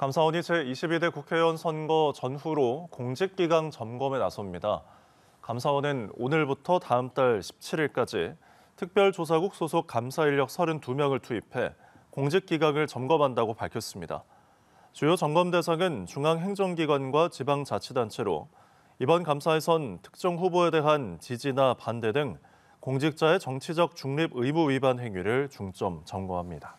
감사원이 제22대 국회의원 선거 전후로 공직기강 점검에 나섭니다. 감사원은 오늘부터 다음 달 17일까지 특별조사국 소속 감사인력 32명을 투입해 공직기강을 점검한다고 밝혔습니다. 주요 점검 대상은 중앙행정기관과 지방자치단체로 이번 감사에선 특정 후보에 대한 지지나 반대 등 공직자의 정치적 중립 의무 위반 행위를 중점 점검합니다.